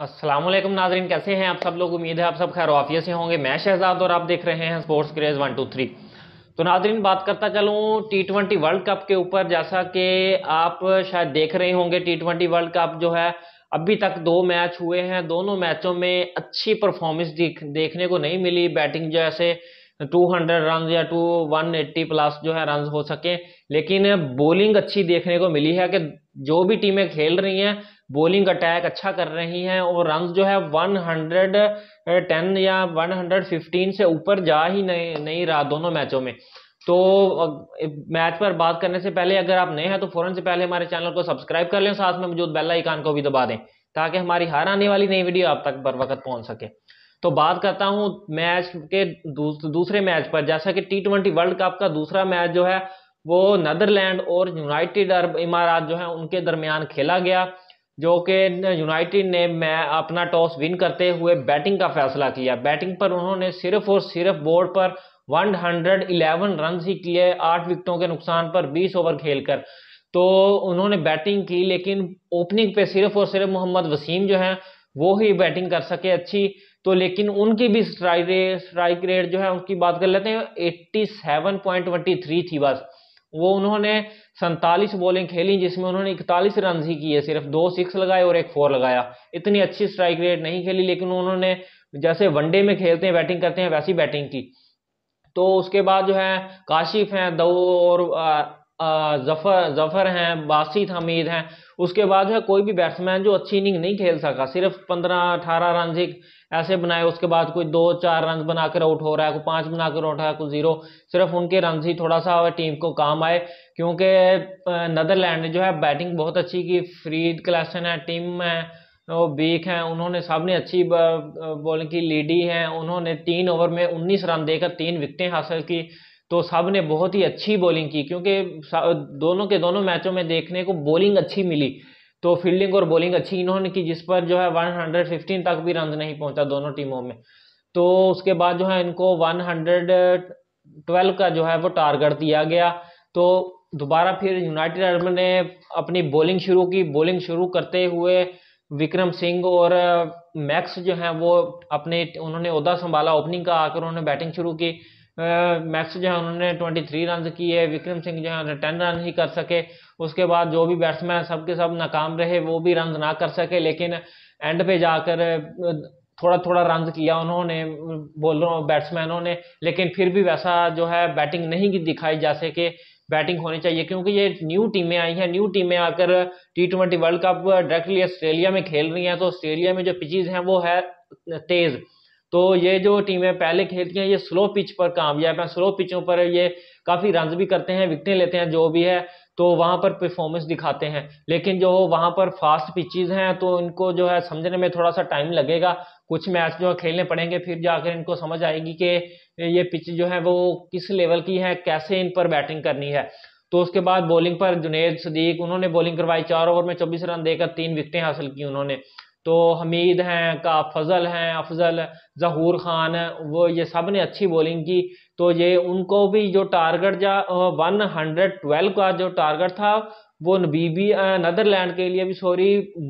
असलम नाजरीन कैसे हैं आप सब लोग उम्मीद है आप सब खैर वाफिया से होंगे मैं शहजाद और आप देख रहे हैं sports craze one two three तो नाजरीन बात करता चलूँ टी ट्वेंटी वर्ल्ड कप के ऊपर जैसा कि आप शायद देख रहे होंगे टी ट्वेंटी वर्ल्ड कप जो है अभी तक दो मैच हुए हैं दोनों मैचों में अच्छी परफॉर्मेंस देखने को नहीं मिली बैटिंग जैसे 200 रन या टू वन एट्टी प्लस जो है रन हो सके लेकिन बॉलिंग अच्छी देखने को मिली है कि जो भी टीमें खेल रही हैं बॉलिंग अटैक अच्छा कर रही हैं और रन जो है 110 या 115 से ऊपर जा ही नहीं नहीं रहा दोनों मैचों में तो मैच पर बात करने से पहले अगर आप नए हैं तो फ़ौरन से पहले हमारे चैनल को सब्सक्राइब कर लें साथ में मौजूद बेल आइकान को भी दबा दें ताकि हमारी हर आने वाली नई वीडियो आप तक बर वक्त पहुंच सके तो बात करता हूँ मैच के दूस, दूसरे मैच पर जैसा कि टी ट्वेंटी वर्ल्ड कप का दूसरा मैच जो है वो नदरलैंड और यूनाइटेड अरब इमारात जो है उनके दरमियान खेला गया जो कि यूनाइटेड ने मैं अपना टॉस विन करते हुए बैटिंग का फैसला किया बैटिंग पर उन्होंने सिर्फ और सिर्फ बोर्ड पर 111 रन ही किए आठ विकेटों के नुकसान पर 20 ओवर खेलकर तो उन्होंने बैटिंग की लेकिन ओपनिंग पे सिर्फ और सिर्फ मोहम्मद वसीम जो है वो ही बैटिंग कर सके अच्छी तो लेकिन उनकी भी स्ट्राइक रेट स्ट्राइक रेट जो है उनकी बात कर लेते हैं एट्टी थी बस वो उन्होंने सैंतालीस बॉलिंग खेली जिसमें उन्होंने इकतालीस रन ही किए सिर्फ दो सिक्स लगाए और एक फोर लगाया इतनी अच्छी स्ट्राइक रेट नहीं खेली लेकिन उन्होंने जैसे वनडे में खेलते हैं बैटिंग करते हैं वैसी बैटिंग की तो उसके बाद जो है काशिफ हैं दो और जफर जफर हैं बासित हमीद हैं उसके बाद जो है कोई भी बैट्समैन जो अच्छी इनिंग नहीं खेल सका सिर्फ पंद्रह अठारह रन ही ऐसे बनाए उसके बाद कोई दो चार रन बनाकर आउट हो रहा है कोई पाँच बनाकर आउट हो रहा है कोई जीरो सिर्फ उनके रन ही थोड़ा सा टीम को काम आए क्योंकि नदरलैंड ने जो है बैटिंग बहुत अच्छी की फ्रीद क्लैसन है टीम है वो बीक हैं उन्होंने सामने अच्छी बॉलिंग की लीडी हैं उन्होंने तीन ओवर में उन्नीस रन देकर तीन विकटें हासिल की तो सब ने बहुत ही अच्छी बॉलिंग की क्योंकि दोनों के दोनों मैचों में देखने को बॉलिंग अच्छी मिली तो फील्डिंग और बॉलिंग अच्छी इन्होंने की जिस पर जो है 115 तक भी रन नहीं पहुंचा दोनों टीमों में तो उसके बाद जो है इनको 112 का जो है वो टारगेट दिया गया तो दोबारा फिर यूनाइटेड अरब ने अपनी बॉलिंग शुरू की बॉलिंग शुरू करते हुए विक्रम सिंह और मैक्स uh, जो है वो अपने उन्होंने उदा संभाला ओपनिंग का आकर उन्होंने बैटिंग शुरू की मैक्स जो है उन्होंने 23 रन किए विक्रम सिंह जो है टेन रन ही कर सके उसके बाद जो भी बैट्समैन सब के सब नाकाम रहे वो भी रन ना कर सके लेकिन एंड पे जाकर थोड़ा थोड़ा रन किया उन्होंने बॉलरों बैट्समैनों ने लेकिन फिर भी वैसा जो है बैटिंग नहीं दिखाई जा सके बैटिंग होनी चाहिए क्योंकि ये न्यू टीमें आई हैं न्यू टीमें आकर T twenty world cup directly Australia में खेल रही हैं तो ऑस्ट्रेलिया में जो पिचेज हैं वो है तेज़ तो ये जो टीमें पहले खेलती हैं ये स्लो पिच पर कामयाब हैं स्लो पिचों पर ये काफ़ी रन भी करते हैं विकटें लेते हैं जो भी है तो वहाँ पर परफॉर्मेंस दिखाते हैं लेकिन जो वहाँ पर फास्ट पिचेज हैं तो इनको जो है समझने में थोड़ा सा टाइम लगेगा कुछ मैच जो है खेलने पड़ेंगे फिर जाकर इनको समझ आएगी कि ये पिच जो है वो किस लेवल की है कैसे इन पर बैटिंग करनी है तो उसके बाद बॉलिंग पर जुनेद सदीक उन्होंने बॉलिंग करवाई चार ओवर में चौबीस रन देकर तीन विकटें हासिल की उन्होंने तो हमीद हैं का फजल हैं अफजल जहूर खान वो ये सब ने अच्छी बॉलिंग की तो ये उनको भी जो टारगेट जा वन हंड्रेड ट्वेल्व का जो टारगेट था वो नबीबी नदरलैंड के लिए भी सॉरी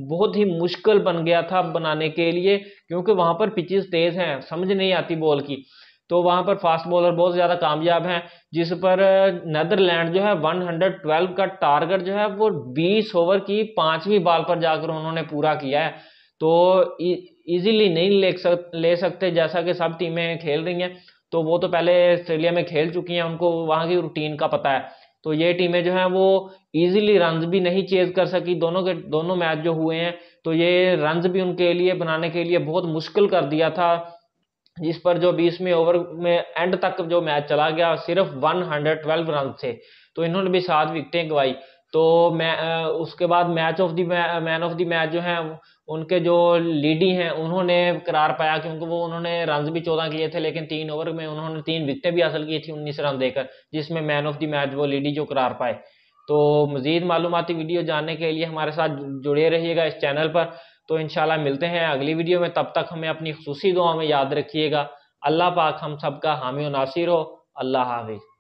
बहुत ही मुश्किल बन गया था बनाने के लिए क्योंकि वहाँ पर पिचेस तेज़ हैं समझ नहीं आती बॉल की तो वहाँ पर फास्ट बॉलर बहुत ज़्यादा कामयाब हैं जिस पर नदरलैंड जो है 112 का टारगेट जो है वो 20 ओवर की पांचवी बॉल पर जाकर उन्होंने पूरा किया है तो इजीली नहीं ले सक ले सकते जैसा कि सब टीमें खेल रही हैं तो वो तो पहले ऑस्ट्रेलिया में खेल चुकी हैं उनको वहाँ की रूटीन का पता है तो ये टीमें जो हैं वो इजीली रन भी नहीं चेज कर सकी दोनों के दोनों मैच जो हुए हैं तो ये रन भी उनके लिए बनाने के लिए बहुत मुश्किल कर दिया था जिस पर जो बीसवें ओवर में एंड तक जो मैच चला गया सिर्फ 112 रन थे तो इन्होंने भी सात विकटें गवाई तो मैं उसके बाद match of the man of the match जो है उनके जो लीडी हैं उन्होंने करार पाया क्योंकि वो उन्होंने रन भी चौदह किए थे लेकिन तीन ओवर में उन्होंने तीन विकटें भी हासिल की थी उन्नीस रन देकर जिसमें मैन ऑफ द मैच वो लीडी जो करार पाए तो मज़ीद मालूमती वीडियो जानने के लिए हमारे साथ जुड़े रहिएगा इस चैनल पर तो इन मिलते हैं अगली वीडियो में तब तक हमें अपनी खसूसी दुआ में याद रखिएगा अल्लाह पाक हम सबका हामी नासिर हो अल्लाह हाफिज़